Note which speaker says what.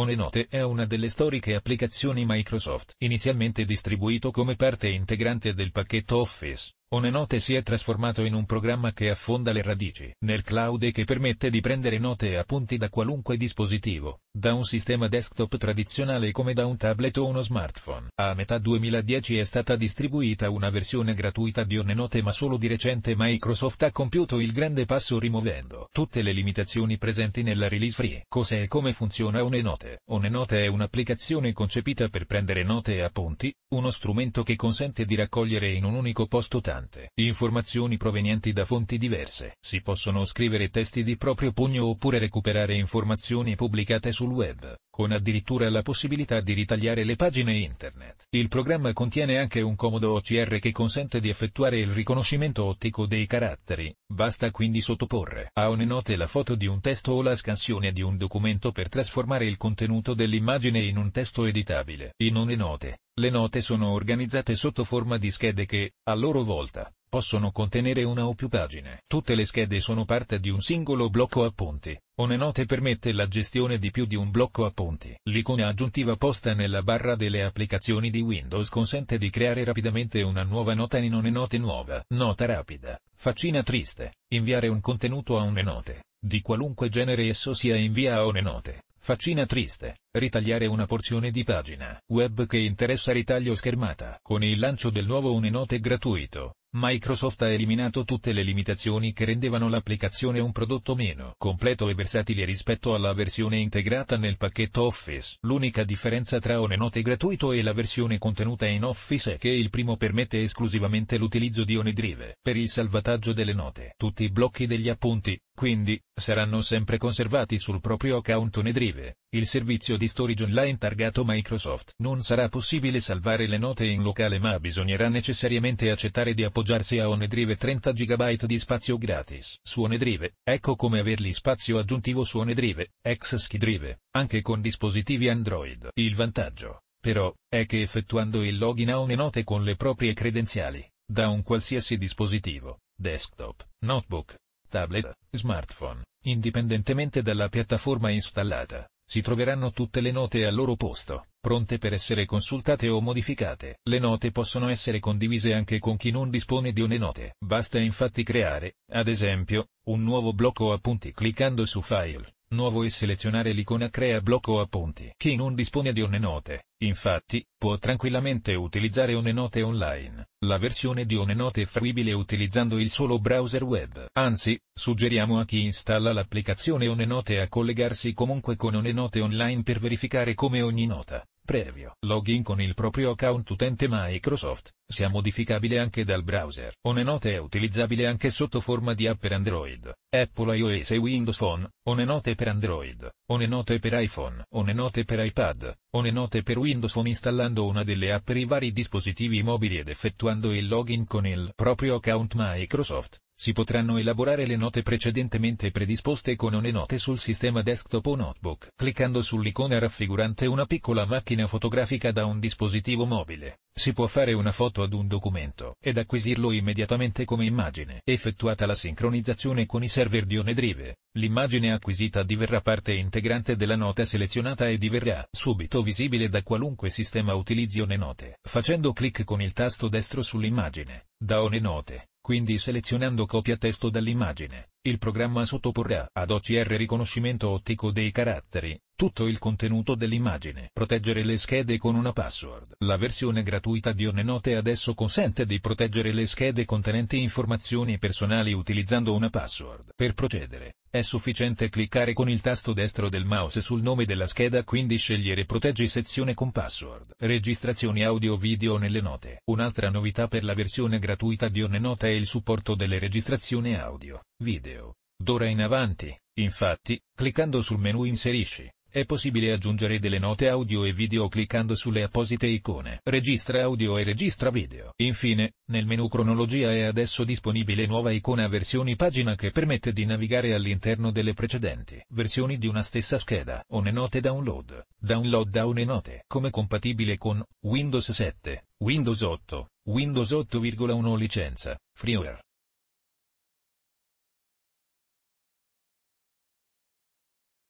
Speaker 1: OneNote è una delle storiche applicazioni Microsoft, inizialmente distribuito come parte integrante del pacchetto Office. OneNote si è trasformato in un programma che affonda le radici nel cloud e che permette di prendere note e appunti da qualunque dispositivo, da un sistema desktop tradizionale come da un tablet o uno smartphone. A metà 2010 è stata distribuita una versione gratuita di OneNote ma solo di recente Microsoft ha compiuto il grande passo rimuovendo tutte le limitazioni presenti nella release free. Cos'è e come funziona OneNote? OneNote è un'applicazione concepita per prendere note e appunti, uno strumento che consente di raccogliere in un unico posto cantante. Informazioni provenienti da fonti diverse. Si possono scrivere testi di proprio pugno oppure recuperare informazioni pubblicate sul web con addirittura la possibilità di ritagliare le pagine internet. Il programma contiene anche un comodo OCR che consente di effettuare il riconoscimento ottico dei caratteri, basta quindi sottoporre a OneNote la foto di un testo o la scansione di un documento per trasformare il contenuto dell'immagine in un testo editabile. In OneNote, le note sono organizzate sotto forma di schede che, a loro volta, possono contenere una o più pagine. Tutte le schede sono parte di un singolo blocco appunti. OneNote permette la gestione di più di un blocco appunti. L'icona aggiuntiva posta nella barra delle applicazioni di Windows consente di creare rapidamente una nuova nota in OneNote nuova. Nota rapida. Faccina triste. Inviare un contenuto a OneNote, di qualunque genere esso sia invia a OneNote. Faccina triste. Ritagliare una porzione di pagina web che interessa ritaglio schermata. Con il lancio del nuovo Unenote gratuito, Microsoft ha eliminato tutte le limitazioni che rendevano l'applicazione un prodotto meno completo e versatile rispetto alla versione integrata nel pacchetto Office. L'unica differenza tra Onenote gratuito e la versione contenuta in Office è che il primo permette esclusivamente l'utilizzo di OneDrive per il salvataggio delle note. Tutti i blocchi degli appunti, quindi, saranno sempre conservati sul proprio account OneDrive. Il servizio di Storage Online targato Microsoft. Non sarà possibile salvare le note in locale ma bisognerà necessariamente accettare di appoggiarsi a OneDrive 30 GB di spazio gratis. Su OneDrive, ecco come averli spazio aggiuntivo su OneDrive, ex SkyDrive, anche con dispositivi Android. Il vantaggio, però, è che effettuando il login a OneNote con le proprie credenziali, da un qualsiasi dispositivo, desktop, notebook, tablet, smartphone, indipendentemente dalla piattaforma installata, si troveranno tutte le note al loro posto, pronte per essere consultate o modificate. Le note possono essere condivise anche con chi non dispone di une note. Basta infatti creare, ad esempio, un nuovo blocco appunti cliccando su File, Nuovo e selezionare l'icona crea blocco a punti. Chi non dispone di OneNote, infatti, può tranquillamente utilizzare OneNote online. La versione di OneNote è fruibile utilizzando il solo browser web. Anzi, suggeriamo a chi installa l'applicazione OneNote a collegarsi comunque con OneNote online per verificare come ogni nota Previo login con il proprio account utente Microsoft, sia modificabile anche dal browser. OneNote è utilizzabile anche sotto forma di app per Android, Apple iOS e Windows Phone, OneNote per Android, OneNote per iPhone, OneNote per iPad, OneNote per Windows Phone installando una delle app per i vari dispositivi mobili ed effettuando il login con il proprio account Microsoft si potranno elaborare le note precedentemente predisposte con one note sul sistema desktop o notebook, cliccando sull'icona raffigurante una piccola macchina fotografica da un dispositivo mobile. Si può fare una foto ad un documento ed acquisirlo immediatamente come immagine. Effettuata la sincronizzazione con i server di OneDrive, l'immagine acquisita diverrà parte integrante della nota selezionata e diverrà subito visibile da qualunque sistema utilizzi OneNote, facendo clic con il tasto destro sull'immagine. Da OneNote, quindi selezionando copia testo dall'immagine, il programma sottoporrà ad OCR riconoscimento ottico dei caratteri, tutto il contenuto dell'immagine. Proteggere le schede con una password. La versione gratuita di OneNote adesso consente di proteggere le schede contenenti informazioni personali utilizzando una password. Per procedere, è sufficiente cliccare con il tasto destro del mouse sul nome della scheda quindi scegliere Proteggi sezione con password. Registrazioni audio-video nelle note. Un'altra novità per la versione gratuita di OneNote è il supporto delle registrazioni audio, video. D'ora in avanti, infatti, cliccando sul menu Inserisci, è possibile aggiungere delle note audio e video cliccando sulle apposite icone. Registra audio e registra video. Infine, nel menu cronologia è adesso disponibile nuova icona versioni pagina che permette di navigare all'interno delle precedenti versioni di una stessa scheda. One note download. Download da one note. Come compatibile con Windows 7, Windows 8, Windows 8,1 licenza, freeware.